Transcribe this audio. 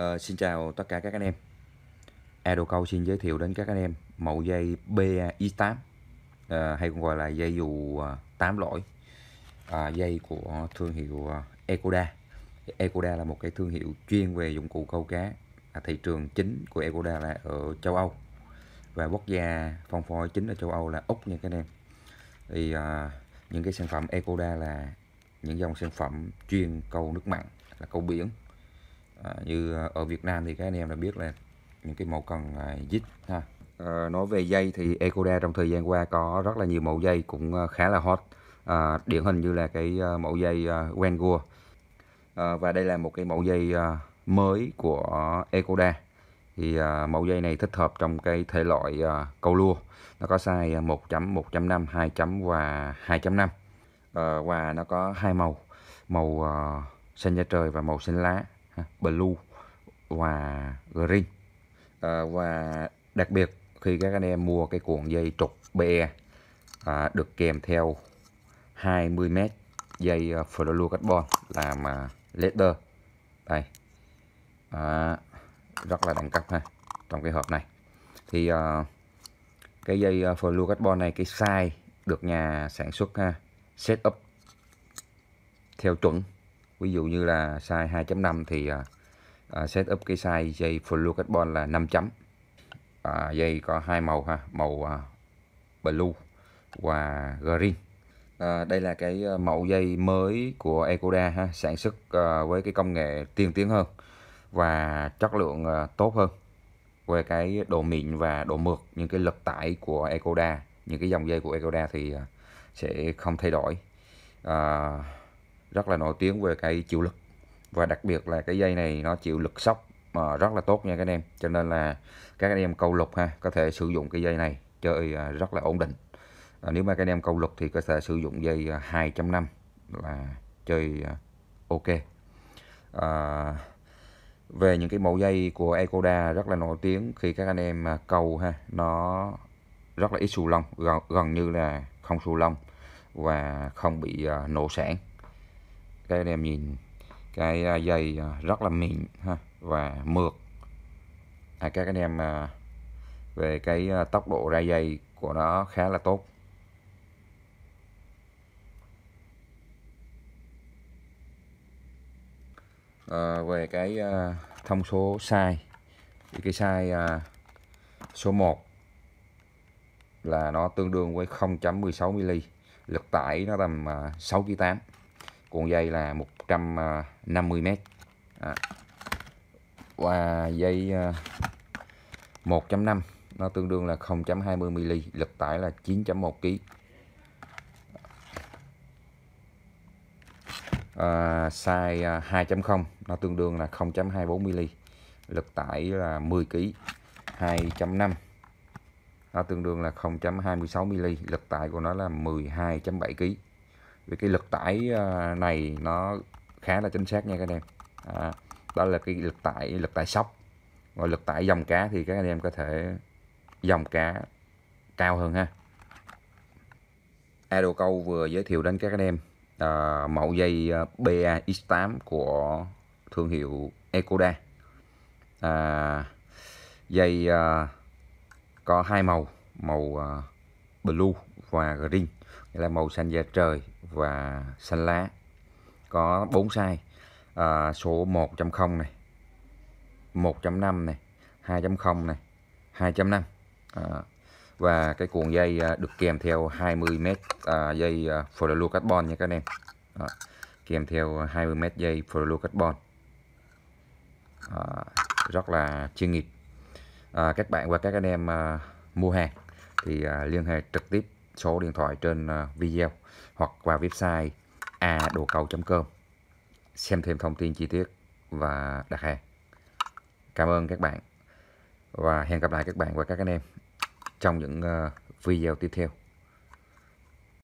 Uh, xin chào tất cả các anh em Ado Câu xin giới thiệu đến các anh em mẫu dây BAI8 uh, ờ, hay còn gọi là dây dù uh, 8 lõi uh, dây của thương hiệu uh, Ecoda Ecoda là một cái thương hiệu chuyên về dụng cụ câu cá à, thị trường chính của Ecoda là ở châu Âu và quốc gia phong phối chính ở châu Âu là Úc nha các anh em thì uh, những cái sản phẩm Ecoda là những dòng sản phẩm chuyên câu nước mặn là câu biển à, như à, ở Việt Nam thì các anh em đã biết là những cái mẫu cần à, dít ha à, nói về dây thì Ecoda trong thời gian qua có rất là nhiều mẫu dây cũng à, khá là hot à, điển hình như là cái à, mẫu dây Wengua à, ờ, và đây là một cái mẫu dây mới của Ecoda thì à, mẫu dây này thích hợp trong cái thể loại à, câu lua nó có size 1 chấm 1 chấm 5 2 chấm và 2 chấm 5 à, ờ, và nó có hai màu màu à, xanh da trời và màu xanh lá blue và green à, và đặc biệt khi các anh em mua cái cuộn dây trục BE à, được kèm theo 20m dây à, fluorocarbon làm leather đây à, rất là đẳng cấp ha trong cái hộp này thì à, cái dây fluorocarbon này cái size được nhà sản xuất ha set up theo chuẩn ví dụ như là size 2.5 thì à, à setup cái size dây fluo carbon là 5 chấm à, dây có hai màu ha màu à, blue và green à, đây là cái à, mẫu dây mới của Ecoda ha sản xuất à, với cái công nghệ tiên tiến hơn và chất lượng à, tốt hơn về cái độ mịn và độ mượt những cái lực tải của Ecoda những cái dòng dây của Ecoda thì à, sẽ không thay đổi à, rất là nổi tiếng về cái chịu lực và đặc biệt là cái dây này nó chịu lực sóc mà rất là tốt nha các anh em cho nên là các anh em câu lục ha có thể sử dụng cái dây này chơi à, rất là ổn định à, nếu mà các anh em câu lục thì có thể sử dụng dây 2.5 à, là chơi à, ok à, về những cái mẫu dây của Ecoda rất là nổi tiếng khi các anh em câu ha nó rất là ít xù lông gần, gần như là không xù lông và không bị uh, nổ sản các anh em nhìn cái à, dây à, rất là mịn ha và mượt à, các anh em à, về cái tốc độ ra dây của nó khá là tốt à, về cái thông số size, thì cái size số 1 là nó tương đương với 0.16 mm lực tải nó tầm 6 8 cuộn dây là 150 à, m. À. Và dây 1.5 à, nó tương đương là 0.20 mm, lực tải là 9.1 kg. À, size 2.0 à, nó tương đương là 0.24 mm, lực tải là 10 kg. 2.5 nó tương đương là 0.26 mm, lực tải của nó là 12.7 kg vì cái lực tải ờ, này nó khá là chính xác nha các anh em à, đó là cái lực tải lực tải sóc rồi lực tải dòng cá thì các anh em có thể dòng cá cao hơn ha Ado Câu vừa giới thiệu đến các anh em à, mẫu dây ờ, BAX8 của thương hiệu Ecoda à, dây à, có hai màu màu à, blue và green nghĩa là màu xanh da trời và xanh lá có 4 size à, số 1.0 này 1.5 này 2.0 này 2.5 à, và cái cuộn dây à, được kèm theo 20m à, dây à, fluoro carbon nha các em à, kèm theo 20m dây fluoro carbon à, rất là chuyên nghiệp à, các bạn và các anh em à, mua hàng thì à, liên hệ trực tiếp số điện thoại trên ờ, video hoặc vào website adocau.com xem thêm thông tin chi tiết và đặt hàng. Cảm ơn các bạn và hẹn gặp lại các bạn và các anh em trong những ờ, video tiếp theo.